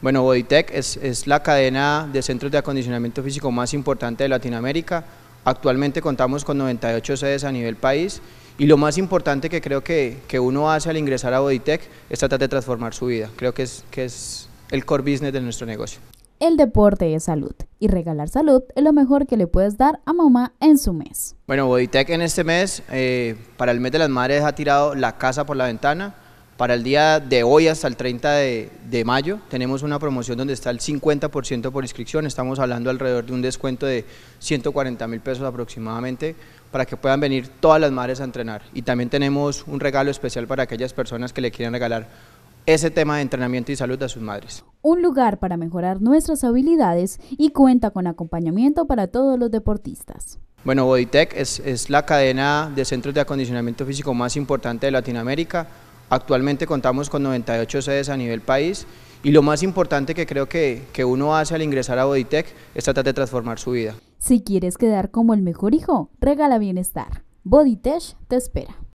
Bueno, Bodytech es, es, la cadena de centros de acondicionamiento físico más importante de Latinoamérica. Actualmente contamos con 98 sedes a nivel país y lo más importante que creo que, uno hace al ingresar a Bodytech es tratar de transformar su vida. Creo que es, que es el core business de nuestro negocio. El deporte es salud y regalar salud es lo mejor que le puedes dar a mamá en su mes. Bueno, Bodytech en este mes, eh, para el mes de las madres, ha tirado la casa por la ventana para el día de hoy hasta el 30 de, mayo tenemos una promoción donde está el 50% por inscripción, estamos hablando alrededor de un descuento de 140 mil pesos aproximadamente para que puedan venir todas las madres a entrenar. Y también tenemos un regalo especial para aquellas personas que le quieran regalar ese tema de entrenamiento y salud a sus madres. Un lugar para mejorar nuestras habilidades y cuenta con acompañamiento para todos los deportistas. Bueno, Bodytech es, es la cadena de centros de acondicionamiento físico más importante de Latinoamérica Actualmente contamos con 98 sedes a nivel país y lo más importante que creo que, uno hace al ingresar a Bodytech es tratar de transformar su vida. Si quieres quedar como el mejor hijo, regala bienestar. Bodytech te espera.